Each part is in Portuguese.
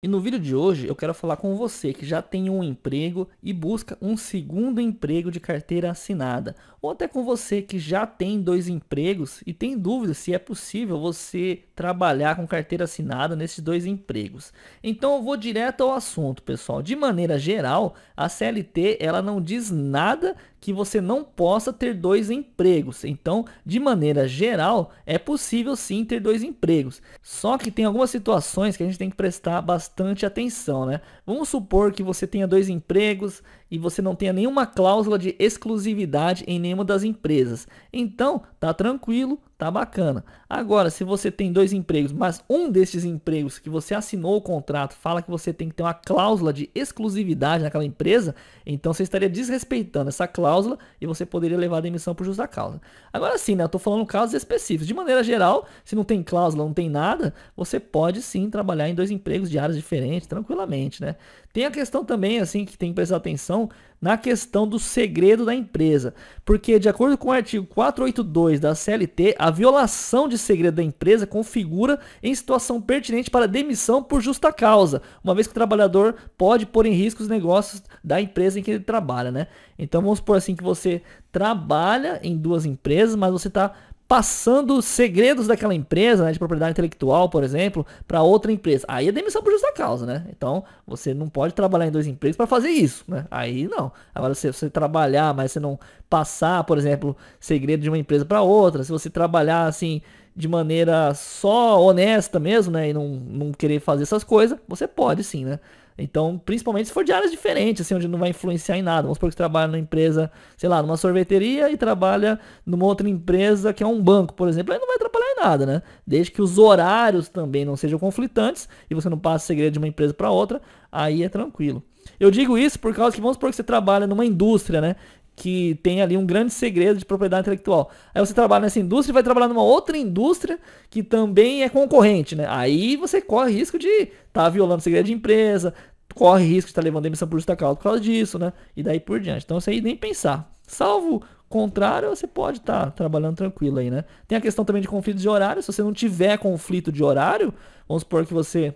E no vídeo de hoje eu quero falar com você que já tem um emprego e busca um segundo emprego de carteira assinada, ou até com você que já tem dois empregos e tem dúvida se é possível você trabalhar com carteira assinada nesses dois empregos. Então eu vou direto ao assunto, pessoal. De maneira geral, a CLT ela não diz nada que você não possa ter dois empregos. Então, de maneira geral, é possível sim ter dois empregos. Só que tem algumas situações que a gente tem que prestar bastante atenção, né? Vamos supor que você tenha dois empregos e você não tenha nenhuma cláusula de exclusividade em nenhuma das empresas. Então, tá tranquilo, tá bacana. Agora, se você tem dois empregos, mas um desses empregos que você assinou o contrato fala que você tem que ter uma cláusula de exclusividade naquela empresa, então você estaria desrespeitando essa cláusula e você poderia levar a demissão por justa causa. Agora sim, né? Eu tô falando casos específicos. De maneira geral, se não tem cláusula, não tem nada, você pode sim trabalhar em dois empregos de áreas diferentes, tranquilamente, né? Tem a questão também, assim, que tem que prestar atenção na questão do segredo da empresa, porque de acordo com o artigo 482 da CLT, a violação de segredo da empresa configura em situação pertinente para demissão por justa causa, uma vez que o trabalhador pode pôr em risco os negócios da empresa em que ele trabalha, né? Então vamos supor assim que você trabalha em duas empresas, mas você está passando segredos daquela empresa, né, de propriedade intelectual, por exemplo, para outra empresa. Aí é demissão por justa causa, né? Então, você não pode trabalhar em dois empregos para fazer isso, né? Aí não. Agora, se você trabalhar, mas você não passar, por exemplo, segredo de uma empresa para outra, se você trabalhar assim, de maneira só honesta mesmo, né? E não, não querer fazer essas coisas, você pode sim, né? Então, principalmente se for de áreas diferentes, assim, onde não vai influenciar em nada. Vamos supor que você trabalha numa empresa, sei lá, numa sorveteria e trabalha numa outra empresa que é um banco, por exemplo, aí não vai atrapalhar em nada, né? Desde que os horários também não sejam conflitantes e você não passe segredo de uma empresa para outra, aí é tranquilo. Eu digo isso por causa que vamos supor que você trabalha numa indústria, né? que tem ali um grande segredo de propriedade intelectual. Aí você trabalha nessa indústria e vai trabalhar numa outra indústria que também é concorrente, né? Aí você corre risco de estar tá violando segredo de empresa, corre risco de estar tá levando demissão por justa causa por causa disso, né? E daí por diante. Então isso aí nem pensar. Salvo contrário, você pode estar tá trabalhando tranquilo aí, né? Tem a questão também de conflito de horário. Se você não tiver conflito de horário, vamos supor que você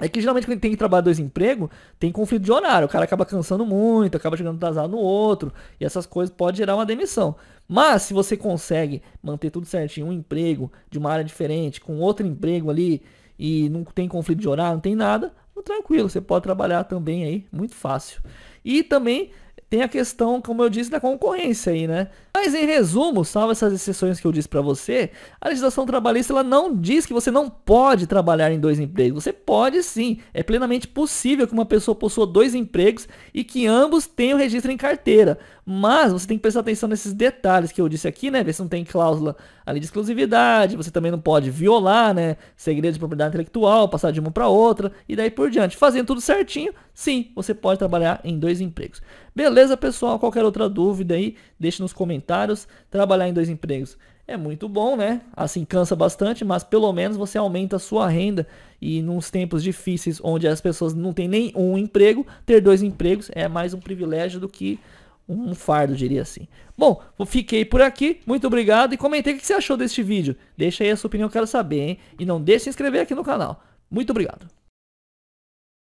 é que geralmente quando tem que trabalhar dois empregos, tem conflito de horário. O cara acaba cansando muito, acaba chegando atrasado no outro, e essas coisas podem gerar uma demissão. Mas se você consegue manter tudo certinho, um emprego de uma área diferente, com outro emprego ali, e não tem conflito de horário, não tem nada, então tranquilo, você pode trabalhar também aí, muito fácil. E também tem a questão, como eu disse, da concorrência aí, né? Mas em resumo, salvo essas exceções que eu disse para você, a legislação trabalhista ela não diz que você não pode trabalhar em dois empregos. Você pode sim. É plenamente possível que uma pessoa possua dois empregos e que ambos tenham registro em carteira. Mas você tem que prestar atenção nesses detalhes que eu disse aqui, né? Ver se não tem cláusula ali de exclusividade. Você também não pode violar, né? Segredo de propriedade intelectual, passar de uma para outra e daí por diante. Fazendo tudo certinho, Sim, você pode trabalhar em dois empregos. Beleza, pessoal? Qualquer outra dúvida aí, deixe nos comentários. Trabalhar em dois empregos é muito bom, né? Assim cansa bastante, mas pelo menos você aumenta a sua renda e nos tempos difíceis onde as pessoas não têm nem um emprego, ter dois empregos é mais um privilégio do que um fardo, diria assim. Bom, fiquei por aqui, muito obrigado e comentei o que você achou deste vídeo. Deixa aí a sua opinião, eu quero saber, hein? E não deixe de se inscrever aqui no canal. Muito obrigado.